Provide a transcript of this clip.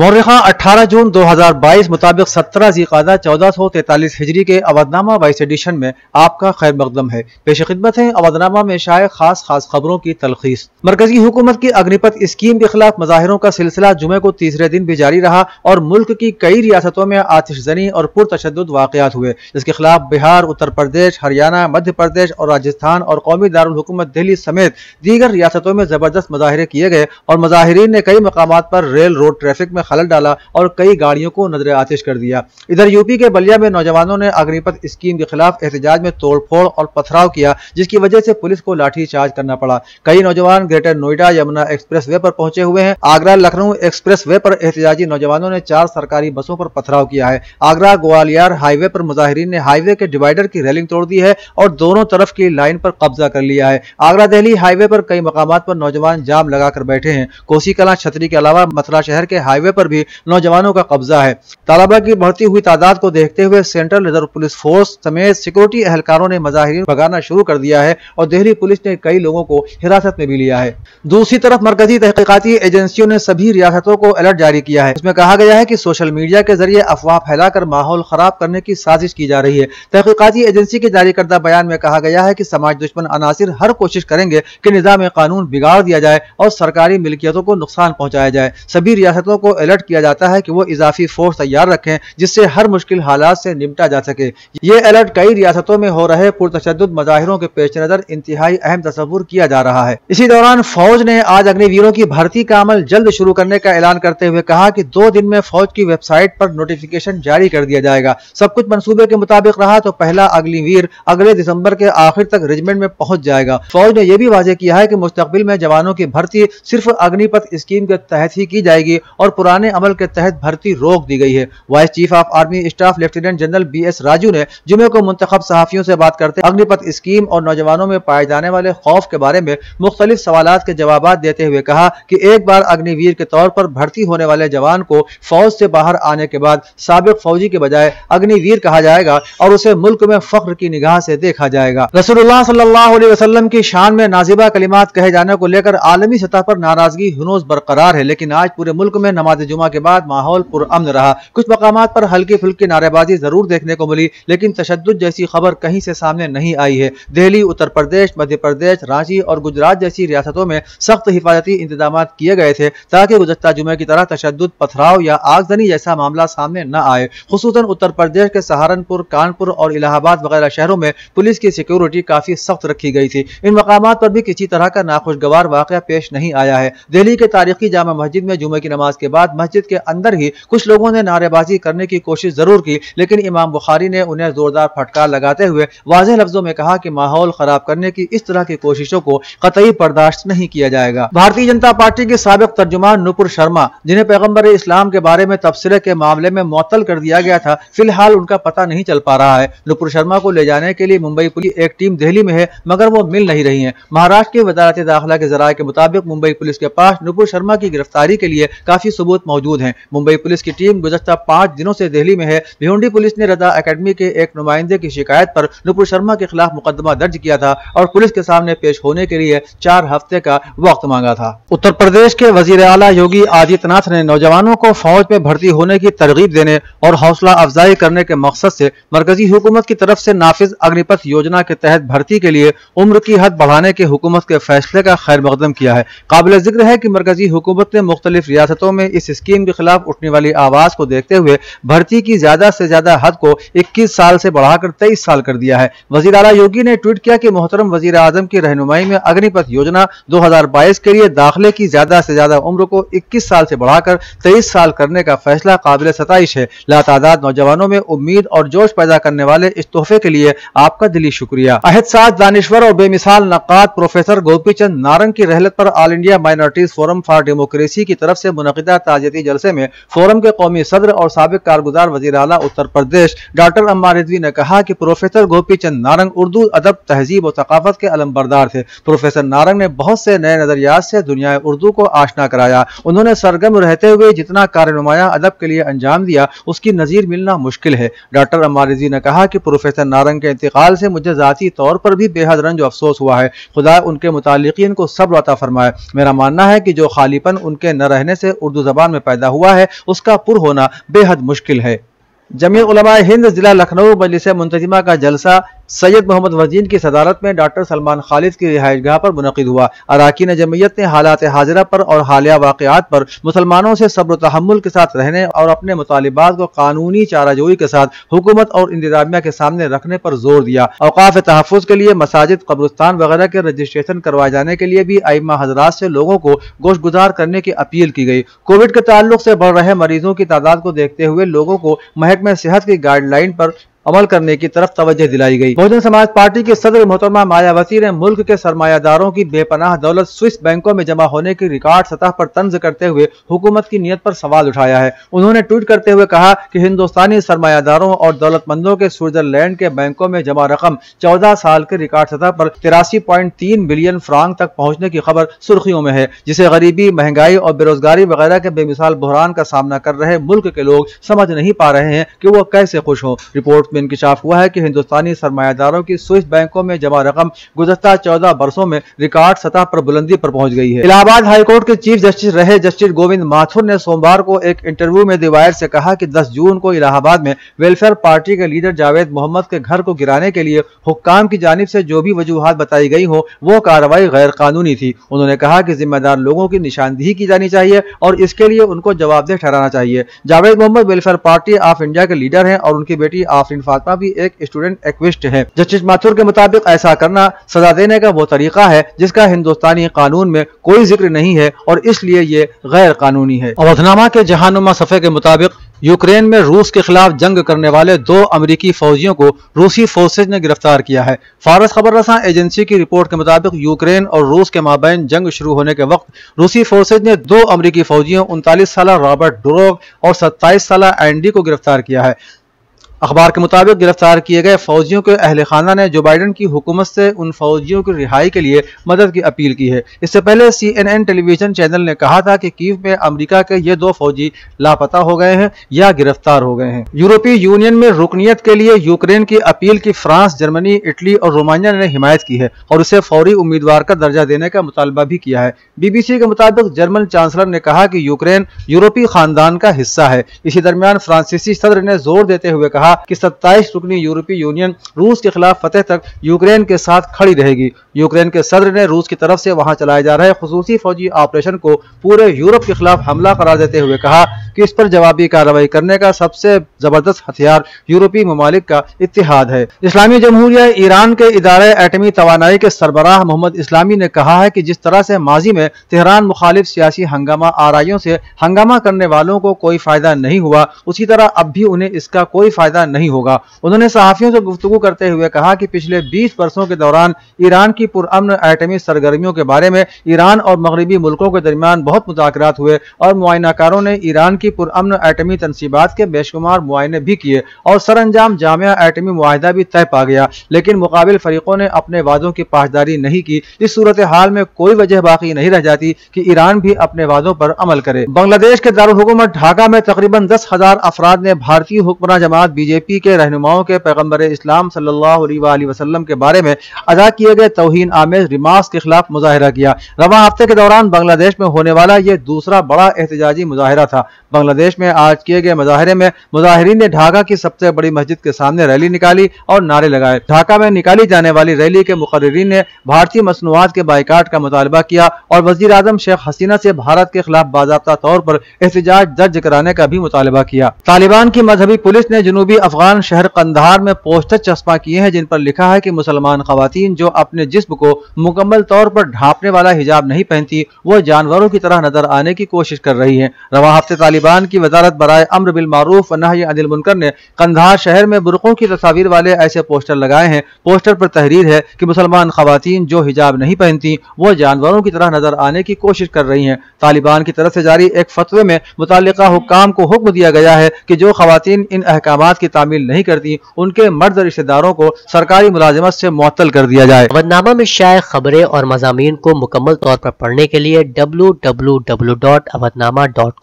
मौरखा 18 जून 2022 मुताबिक 17 जीकादा 1443 हिजरी के Avadhnama vice addition में आपका खैर मकदम है पेश खिदमत है अवधनामा में शायद खास खास खबरों की तलखीस मरकजी हुकूमत की अग्निपथ स्कीम के खिलाफ मुजाहरों का सिलसिला जुमे को तीसरे दिन भी जारी रहा और मुल्क की कई रियासतों में आतिशजनी और पुरतशद वाकत हुए इसके खिलाफ बिहार उत्तर प्रदेश हरियाणा मध्य प्रदेश और राजस्थान और कौमी दारकूमत दिल्ली समेत दीगर रियासतों में जबरदस्त मुजाहरे किए गए और मुजाहरीन ने कई मकाम पर रेल रोड ट्रैफिक में में खलल डाला और कई गाड़ियों को नजर आतिश कर दिया इधर यूपी के बलिया में नौजवानों ने अग्निपथ स्कीम के खिलाफ एहतजाज में तोड़फोड़ और पथराव किया जिसकी वजह से पुलिस को लाठीचार्ज करना पड़ा कई नौजवान Greater Noida Yamuna expressway पर पहुंचे हुए हैं आगरा लखनऊ एक्सप्रेस वे पर एहतजाजी नौजवानों ने चार सरकारी बसों पर पथराव किया है आगरा ग्वालियर हाईवे पर मुजाहरीन ने हाईवे के डिवाइडर की रेलिंग तोड़ दी है और दोनों तरफ की लाइन पर कब्जा कर लिया है आगरा दहली हाईवे पर कई मकाम पर नौजवान जाम लगाकर बैठे हैं कोसी कला छतरी के अलावा मथुरा शहर के हाईवे मामले पर भी नौजवानों का कब्जा है तालाबा की बढ़ती हुई तादाद को देखते हुए सेंट्रल रिजर्व पुलिस फोर्स समेत सिक्योरिटी एहलकारों ने मजाहरीन भगाना शुरू कर दिया है और दिल्ली पुलिस ने कई लोगों को हिरासत में भी लिया है दूसरी तरफ मरकजी तहकीकती एजेंसियों ने सभी रियासतों को अलर्ट जारी किया है इसमें कहा गया है की सोशल मीडिया के जरिए अफवाह फैलाकर माहौल खराब करने की साजिश की जा रही है तहकीकती एजेंसी के जारी करदा बयान में कहा गया है की समाज दुश्मन अनासर हर कोशिश करेंगे की निज़ाम कानून बिगाड़ दिया जाए और सरकारी मिल्कियतों को नुकसान पहुँचाया जाए सभी रियासतों को अलर्ट किया जाता है कि वो इजाफी फोर्स तैयार रखें जिससे हर मुश्किल हालात से निपटा जा सके ये अलर्ट कई रियासतों में हो रहे पुरतशद मजाहरों के पेश नज़र इंतहाई अहम तस्वूर किया जा रहा है इसी दौरान फौज ने आज अग्निवीरों की भर्ती का अमल जल्द शुरू करने का ऐलान करते हुए कहा कि दो दिन में फौज की वेबसाइट पर नोटिफिकेशन जारी कर दिया जाएगा सब कुछ मनसूबे के मुताबिक रहा तो पहला अग्निवीर अगले दिसंबर के आखिर तक रेजिमेंट में पहुंच जाएगा फौज ने यह भी वाजे किया है कि मुस्तबिल में जवानों की भर्ती सिर्फ अग्निपथ स्कीम के तहत ही की जाएगी और पुराने अमल के तहत भर्ती रोक दी गई है vice chief of army staff lieutenant general B S Raju ने जुमे को मुंतब सहाफियों से बात करते अग्निपथ स्कीम और नौजवानों में पाए जाने वाले खौफ के बारे में मुख्तलिफ सवाल के जवाब देते हुए कहा कि एक बार अग्निवीर के तौर पर भर्ती होने वाले जवान को फौज से बाहर आने के बाद सबक फौजी के बजाय अग्निवीर कहा जाएगा और उसे मुल्क में फख्र की निगाह से देखा जाएगा रसूलुल्लाह सल्लल्लाहु अलैहि वसल्लम की शान में नाजिबा कलिमात कहे जाने को लेकर आलमी सतह पर नाराजगी हनोज बरकरार है लेकिन आज पूरे मुल्क में नमाज जुमा के बाद माहौल पुरअमन रहा कुछ मकाम पर हल्की फुल्की नारेबाजी जरूर देखने को मिली लेकिन तशद जैसी खबर कहीं से सामने नहीं आई है दिल्ली उत्तर प्रदेश मध्य प्रदेश रांची और गुजरात जैसी रियासतों में सख्त हिफाजती इंतजाम किए गए थे ताकि गुजस्ता जुमे की तरह तशद पथराव या आगजनी जैसा मामला सामने न आए खसूस उत्तर प्रदेश के सहारनपुर कानपुर और इलाहाबाद वगैरह शहरों में पुलिस की सिक्योरिटी काफी सख्त रखी गई थी इन मकाम पर भी किसी तरह का नाखुशगवार वाक़ पेश नहीं आया है दिल्ली के तारीखी जामा मस्जिद में जुमे की नमाज के बाद बाद मस्जिद के अंदर ही कुछ लोगों ने नारेबाजी करने की कोशिश जरूर की लेकिन इमाम बुखारी ने उन्हें जोरदार फटकार लगाते हुए वाजह लफ्जों में कहा कि माहौल खराब करने की इस तरह की कोशिशों को कतई बर्दाश्त नहीं किया जाएगा भारतीय जनता पार्टी के सबक तर्जुमान नुपुर शर्मा जिन्हें पैगम्बर इस्लाम के बारे में तबसरे के मामले में मअतल कर दिया गया था फिलहाल उनका पता नहीं चल पा रहा है नुपुर शर्मा को ले जाने के लिए मुंबई पुलिस एक टीम दिल्ली में है मगर वो मिल नहीं रही है महाराष्ट्र के वजारत दाखिला के जराये के मुताबिक मुंबई पुलिस के पास नुपुर शर्मा की गिरफ्तारी के लिए काफी सबूत वक्त मौजूद हैं मुंबई पुलिस की टीम गुजशत पाँच दिनों से दिल्ली में है भिवंडी पुलिस ने रजा अकेडमी के एक नुमाइंदे की शिकायत पर नुपुर शर्मा के खिलाफ मुकदमा दर्ज किया था और पुलिस के सामने पेश होने के लिए चार हफ्ते का वक्त मांगा था उत्तर प्रदेश के वजीर अला योगी आदित्यनाथ ने नौजवानों को फौज में भर्ती होने की तरगीब देने और हौसला अफजाई करने के मकसद से मरकजी हुकूमत की तरफ से नाफिज अग्निपथ योजना के तहत भर्ती के लिए उम्र की हद बढ़ाने के हुकूमत के फैसले का खैर मकदम किया है काबिल जिक्र है कि मरकजी हुकूमत ने मुख्तलिफ रियासतों में इस स्कीम के खिलाफ उठने वाली आवाज को देखते हुए भर्ती की ज्यादा से ज्यादा हद को इक्कीस साल से बढ़ाकर तेईस साल कर दिया है वजीर अला योगी ने ट्वीट किया कि मोहतरम वजीर आजम की रहनुमाई में अग्निपथ योजना 2022 के लिए दाखिले की ज्यादा से ज्यादा उम्र को 21 साल से बढ़ाकर 23 साल करने का फैसला काबिल सतश है लातादाद नौजवानों में उम्मीद और जोश पैदा करने वाले इस तोहफे के लिए आपका दिली शुक्रिया अहद साज दानश्वर और बेमिसाल नक़ाद प्रोफेसर गोपी चंद नारंग की रहलत आरोप All India Minorities Forum for Democracy की तरफ ऐसी मुनदा हाजती जलसे में फोरम के कौमी सदर और सबक कारगुजार वजी अला उत्तर प्रदेश डॉक्टर अम्मा रिजवी ने कहा कि प्रोफेसर गोपी चंद नारंग उर्दू अदब तहजीब और सकाफत के अलमबरदार थे प्रोफेसर नारंग ने बहुत से नए नजरियात से दुनिया उर्दू को आशना कराया उन्होंने सरगम रहते हुए जितना कारनुमाया अदब के लिए अंजाम दिया उसकी नज़ीर मिलना मुश्किल है डॉक्टर अम्मा रिजवी ने कहा कि प्रोफेसर नारंग के इंतकाल से मुझे ज़ाती तौर पर भी बेहद रंज अफसोस हुआ है खुदा उनके मुतालिकीन को सब्र फरमाए मेरा मानना है कि जो खालीपन उनके न रहने से उर्दू जबान जापान में पैदा हुआ है उसका पुर होना बेहद मुश्किल है जमी उलमा हिंद जिला लखनऊ मजलिस मुंतजिमा का जलसा सैयद मोहम्मद वजीन की सदारत में डॉक्टर सलमान खालिद की गाह पर मुनद हुआ अरकान जमीयत ने हालात हाजरा पर और हालिया वाकत पर मुसलमानों से सब्र तहमुल के साथ रहने और अपने मुतालबात को कानूनी चाराजोई के साथ हुकूमत और इंतजामिया के सामने रखने पर जोर दिया अवकाफ तहफ़ के लिए मसाजिद कब्रस्तान वगैरह के रजिस्ट्रेशन करवाए जाने के लिए भी आईमा हजरात से लोगों को गोश गुजार करने की अपील की गई कोविड के ताल्लुक से बढ़ रहे मरीजों की तादाद को देखते हुए लोगों को महक में सेहत की गाइडलाइन पर अमल करने की तरफ तवज्जो दिलाई गई बहुजन समाज पार्टी के सदर मोहतरमा मायावती ने मुल्क के सरमायादारों की बेपनाह दौलत स्विस बैंकों में जमा होने की रिकॉर्ड सतह पर तंज करते हुए हुकूमत की नीयत पर सवाल उठाया है उन्होंने ट्वीट करते हुए कहा कि हिंदुस्तानी सरमायादारों और दौलतमंदों के स्विट्जरलैंड के बैंकों में जमा रकम चौदह साल के रिकॉर्ड सतह पर तिरासी बिलियन फ्रांक तक पहुँचने की खबर सुर्खियों में है जिसे गरीबी महंगाई और बेरोजगारी वगैरह के बेमिसाल बुहरान का सामना कर रहे मुल्क के लोग समझ नहीं पा रहे हैं की वो कैसे खुश हों रिपोर्ट में इंकशाफ हुआ है कि हिंदुस्तानी सरमायादारों की स्विस बैंकों में जमा रकम गुजश्ता चौदह बरसों में रिकॉर्ड सतह पर बुलंदी पर पहुंच गई है इलाहाबाद हाईकोर्ट के चीफ जस्टिस रहे जस्टिस गोविंद माथुर ने सोमवार को एक इंटरव्यू में दिवायर से कहा कि 10 जून को इलाहाबाद में वेलफेयर पार्टी के लीडर जावेद मोहम्मद के घर को गिराने के लिए हुक्काम की जानब से जो भी वजूहत बताई गई हो वो कार्रवाई गैर कानूनी थी उन्होंने कहा कि जिम्मेदार लोगों की निशानदेही की जानी चाहिए और इसके लिए उनको जवाबदेह ठहराना चाहिए Javed Mohammad welfare party of India के लीडर हैं और उनकी बेटी आफरीन स्टूडेंट फातमा भी एक स्टूडेंट एक्विस्ट है जस्टिस माथुर के मुताबिक ऐसा करना सजा देने का वो तरीका है जिसका हिंदुस्तानी कानून में कोई जिक्र नहीं है और इसलिए ये गैर कानूनी है अवधनामा के जहानुमा सफ़े के मुताबिक यूक्रेन में रूस के खिलाफ जंग करने वाले दो अमरीकी फौजियों को रूसी फोर्सेज ने गिरफ्तार किया है फारस खबर रसा एजेंसी की रिपोर्ट के मुताबिक यूक्रेन और रूस के माबेन जंग शुरू होने के वक्त रूसी फोर्सेज ने दो अमरीकी फौजियों उनतालीस साल रॉबर्ट डोरोग और सत्ताईस साल एंडी को गिरफ्तार किया है अखबार के मुताबिक गिरफ्तार किए गए फौजियों के अहल खाना ने जो बाइडन की हुकूमत से उन फौजियों की रिहाई के लिए मदद की अपील की है इससे पहले C N N television channel ने कहा था कि कीव में अमरीका के ये दो फौजी लापता हो गए हैं या गिरफ्तार हो गए हैं यूरोपीय यूनियन में रुकनीत के लिए यूक्रेन की अपील की फ्रांस जर्मनी इटली और रोमानिया ने हिमायत की है और उसे फौरी उम्मीदवार का दर्जा देने का मुतालबा भी किया है बीबीसी के मुताबिक जर्मन चांसलर ने कहा कि यूक्रेन यूरोपीय खानदान का हिस्सा है इसी दरमियान फ्रांसीसी सदर ने जोर देते हुए कहा कहा कि 27 रुकनी यूरोपीय यूनियन रूस के खिलाफ फतेह तक यूक्रेन के साथ खड़ी रहेगी यूक्रेन के सदर ने रूस की तरफ से वहां चलाए जा रहे खसूसी फौजी ऑपरेशन को पूरे यूरोप के खिलाफ हमला करार देते हुए कहा कि इस पर जवाबी कार्रवाई करने का सबसे जबरदस्त हथियार यूरोपीय ममालिक का इतिहाद है इस्लामी जमहूरिया ईरान के इदारे एटमी तोानाई के सरबराह मोहम्मद इस्लामी ने कहा है कि जिस तरह से माजी में तेहरान मुखालिफ सियासी हंगामा आरइयों से हंगामा करने वालों को कोई फायदा नहीं हुआ उसी तरह अब भी उन्हें इसका कोई फायदा फायदा नहीं होगा उन्होंने सहाफियों से गुफ्तु करते हुए कहा कि पिछले बीस वर्षों के दौरान ईरान की पुरान एटमी सरगर्मियों के बारे में ईरान और मगरबी मुल्कों के दरमियान बहुत मुजाकर हुए और मुआयनाकारों ने ईरान की पुरान एटमी तनसीबात के बेशुमार मुआयने भी किए और सर अंजाम जामिया एटमी माहिदा भी तय पा गया लेकिन मुकाबिल फरीकों ने अपने वादों की पाशदारी नहीं की इस सूरत हाल में कोई वजह बाकी नहीं रह जाती कि ईरान भी अपने वादों पर अमल करे बांग्लादेश के दारकूमत ढाका में तकरीबन दस हजार अफराद ने भारतीय हुक्मरान जमात बीजेपी पी के रहनुमाओं के पैगम्बर इस्लाम सल्लाम के बारे में अदा किए गए तोहन आमेज रिमास के खिलाफ मुजाहरा किया रवा हफ्ते के दौरान बांग्लादेश में होने वाला ये दूसरा बड़ा एहतजाजी मुजाहरा था बांग्लादेश में आज किए गए मुजाहरे में मुजाहरीन ने ढाका की सबसे बड़ी मस्जिद के सामने रैली निकाली और नारे लगाए ढाका में निकाली जाने वाली रैली के मुकर्रीन ने भारतीय मसनूआत के बाइकाट का मुतालबा किया और वजीर आजम शेख हसीना से भारत के खिलाफ बाबा तौर पर एहतजाज दर्ज कराने का भी मुतालबा किया तालिबान की मजहबी पुलिस ने जनूबी अफगान शहर कंधार में पोस्टर चस्पा किए हैं जिन पर लिखा है कि मुसलमान खातन जो अपने जिस्म को मुकम्मल तौर पर ढांपने वाला हिजाब नहीं पहनती वो जानवरों की तरह नजर आने की कोशिश कर रही है रवा हफ्ते तालिबान की वजारत बरए अम्र बिलमारूफ अनिल मुनकर ने कंधार शहर में बुरकों की तस्वीर वाले ऐसे पोस्टर लगाए हैं पोस्टर पर तहरीर है कि मुसलमान खातन जो हिजाब नहीं पहनती वो जानवरों की तरह नजर आने की कोशिश कर रही हैं तालिबान की तरफ से जारी एक फतवे में मुतल हुक्म को हुक्म दिया गया है कि जो खातन इन अहकाम की तामील नहीं करती उनके मर्द रिश्तेदारों को सरकारी मुलाजमत से मुअल कर दिया जाए अवधनामा में शायद खबरें और मजामी को मुकम्मल तौर पर पढ़ने के लिए W W W dot Avadhnama dot